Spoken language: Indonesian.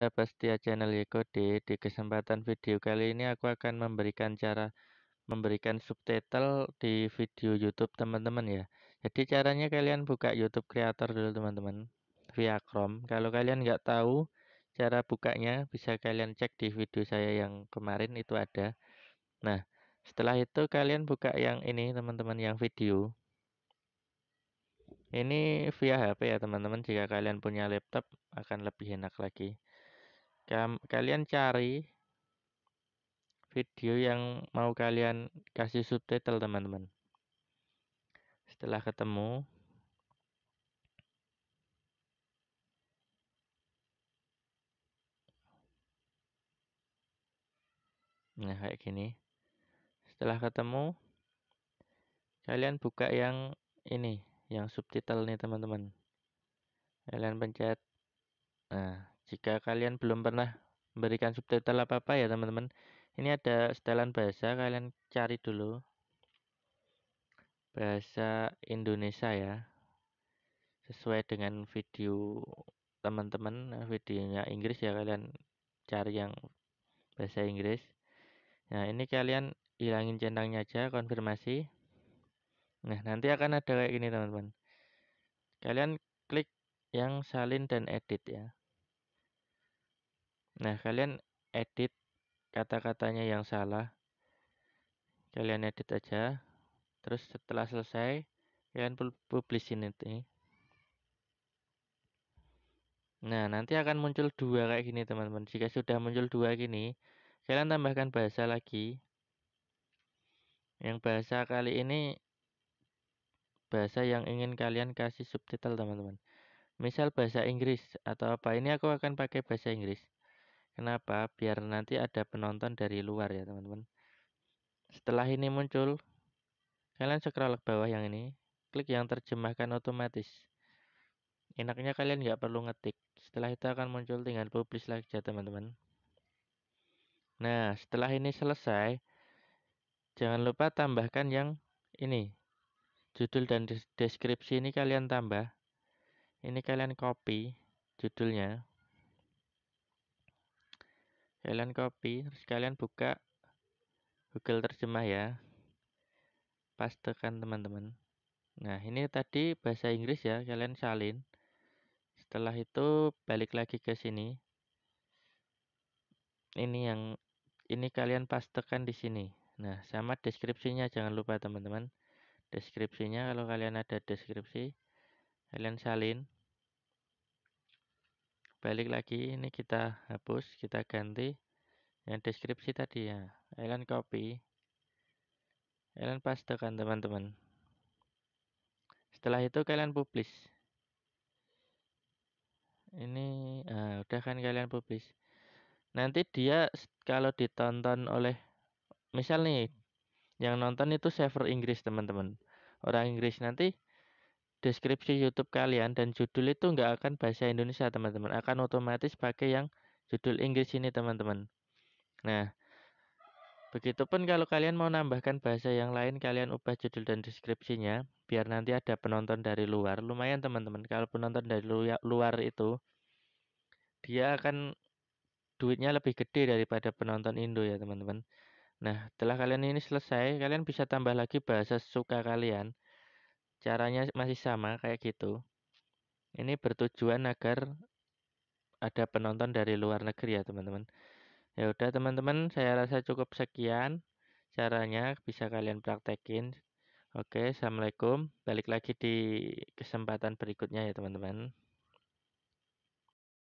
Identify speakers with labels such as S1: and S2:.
S1: Sahabat setia channel Yekode, di kesempatan video kali ini aku akan memberikan cara memberikan subtitle di video YouTube teman-teman ya. Jadi caranya kalian buka YouTube Creator dulu teman-teman via Chrome. Kalau kalian nggak tahu cara bukanya bisa kalian cek di video saya yang kemarin itu ada. Nah, setelah itu kalian buka yang ini teman-teman yang video. Ini via HP ya teman-teman. Jika kalian punya laptop akan lebih enak lagi kalian cari video yang mau kalian kasih subtitle teman-teman setelah ketemu nah kayak gini setelah ketemu kalian buka yang ini yang subtitle nih teman-teman kalian pencet nah jika kalian belum pernah memberikan subtitle apa-apa ya teman-teman, ini ada setelan bahasa, kalian cari dulu. Bahasa Indonesia ya. Sesuai dengan video teman-teman, videonya Inggris ya kalian cari yang bahasa Inggris. Nah, ini kalian hilangin centangnya aja, konfirmasi. Nah, nanti akan ada kayak gini, teman-teman. Kalian klik yang salin dan edit ya. Nah, kalian edit kata-katanya yang salah. Kalian edit aja. Terus setelah selesai, kalian publisin itu Nah, nanti akan muncul dua kayak gini, teman-teman. Jika sudah muncul dua gini, kalian tambahkan bahasa lagi. Yang bahasa kali ini bahasa yang ingin kalian kasih subtitle, teman-teman. Misal bahasa Inggris atau apa. Ini aku akan pakai bahasa Inggris. Kenapa? Biar nanti ada penonton dari luar ya teman-teman. Setelah ini muncul, kalian scroll ke bawah yang ini, klik yang terjemahkan otomatis. Enaknya kalian nggak perlu ngetik. Setelah itu akan muncul dengan publish lagi ya teman-teman. Nah, setelah ini selesai, jangan lupa tambahkan yang ini. Judul dan deskripsi ini kalian tambah. Ini kalian copy judulnya. Kalian copy, terus kalian buka Google terjemah ya. Pastekan teman-teman. Nah, ini tadi bahasa Inggris ya, kalian salin. Setelah itu balik lagi ke sini. Ini yang ini kalian pastekan di sini. Nah, sama deskripsinya jangan lupa teman-teman. Deskripsinya kalau kalian ada deskripsi, kalian salin balik lagi ini kita hapus kita ganti yang deskripsi tadi ya Ellen copy kalian kan teman-teman setelah itu kalian publish ini uh, udah kan kalian publish nanti dia kalau ditonton oleh misal nih yang nonton itu server Inggris teman-teman orang Inggris nanti deskripsi YouTube kalian dan judul itu nggak akan bahasa Indonesia teman-teman akan otomatis pakai yang judul Inggris ini teman-teman nah begitupun kalau kalian mau nambahkan bahasa yang lain kalian ubah judul dan deskripsinya biar nanti ada penonton dari luar lumayan teman-teman kalau penonton dari luar itu dia akan duitnya lebih gede daripada penonton Indo ya teman-teman nah setelah kalian ini selesai kalian bisa tambah lagi bahasa suka kalian caranya masih sama kayak gitu. Ini bertujuan agar ada penonton dari luar negeri ya teman-teman. Ya udah teman-teman, saya rasa cukup sekian caranya bisa kalian praktekin. Oke, assalamualaikum. Balik lagi di kesempatan berikutnya ya teman-teman.